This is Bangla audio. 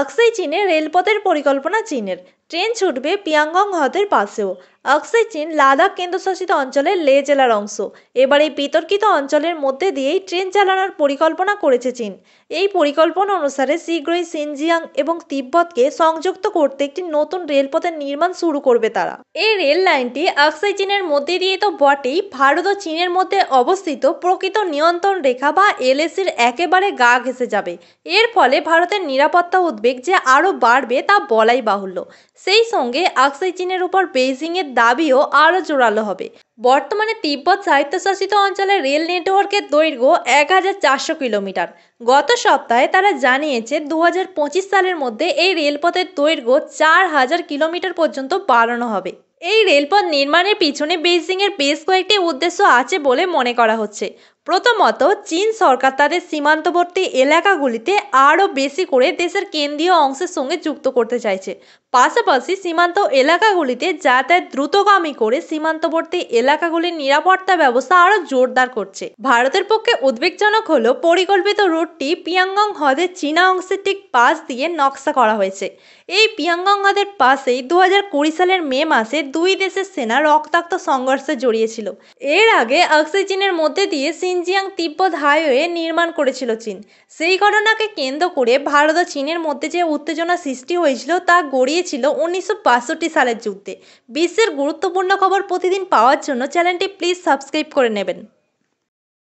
আকসাই চীনে রেলপথের পরিকল্পনা চীনের ট্রেন ছুটবে পিয়াংগং হ্রদের পাশেও অক্সাই চীন লাদাখ কেন্দ্রশাসিত অঞ্চলের লে জেলার অংশ এবার এই বিতর্কিত অঞ্চলের মধ্যে দিয়েই ট্রেন চালানোর পরিকল্পনা করেছে চীন এই পরিকল্পনা অনুসারে শীঘ্রই সিনজিয়াং এবং তিব্বতকে সংযুক্ত করতে একটি নতুন রেলপথের নির্মাণ শুরু করবে তারা এই রেল লাইনটি অক্সাই চীনের মধ্যে দিয়ে তো বটেই ভারত ও চীনের মধ্যে অবস্থিত প্রকৃত নিয়ন্ত্রণ রেখা বা এলএসির একেবারে গা ঘেসে যাবে এর ফলে ভারতের নিরাপত্তা উদ্বেগ যে আরও বাড়বে তা বলাই বাহুল্য সেই সঙ্গে অক্সাই চীনের উপর বেইজিংয়ের দাবিও আরও জোরালো হবে বর্তমানে তিব্বত স্বায়ত্তশাসিত অঞ্চলে রেল নেটওয়ার্কের দৈর্ঘ্য এক হাজার চারশো কিলোমিটার গত সপ্তাহে তারা জানিয়েছে দু সালের মধ্যে এই রেলপথের দৈর্ঘ্য চার হাজার কিলোমিটার পর্যন্ত বাড়ানো হবে এই রেলপথ নির্মাণের পিছনে বেজিংয়ের বেশ কয়েকটি উদ্দেশ্য আছে বলে মনে করা হচ্ছে প্রথমত চীন সরকার তাদের সীমান্তবর্তী এলাকাগুলিতে আরও বেশি করে দেশের কেন্দ্রীয় অংশের সঙ্গে যুক্ত করতে চাইছে পাশাপাশি সীমান্ত এলাকাগুলিতে যাতায়াত দ্রুতগামী করে সীমান্তবর্তী এলাকাগুলির নিরাপত্তা ব্যবস্থা আরও জোরদার করছে ভারতের পক্ষে উদ্বেগজনক হল পরিকল্পিত রুটটি পিয়াঙ্গং হ্রদের চীনা অংশের ঠিক পাশ দিয়ে নকশা করা হয়েছে এই পিয়াঙ্গং হ্রদের পাশেই দু সালের মে মাসে দুই দেশের সেনা রক্তাক্ত সংঘর্ষে জড়িয়েছিল এর আগে অক্সিজেনের মধ্যে দিয়ে সিনজিয়াং তিব্বত হাইওয়ে নির্মাণ করেছিল চীন সেই ঘটনাকে কেন্দ্র করে ভারত ও চীনের মধ্যে যে উত্তেজনা সৃষ্টি হয়েছিল তা গড়িয়েছিল উনিশশো সালের যুদ্ধে বিশ্বের গুরুত্বপূর্ণ খবর প্রতিদিন পাওয়ার জন্য চ্যানেলটি প্লিজ সাবস্ক্রাইব করে নেবেন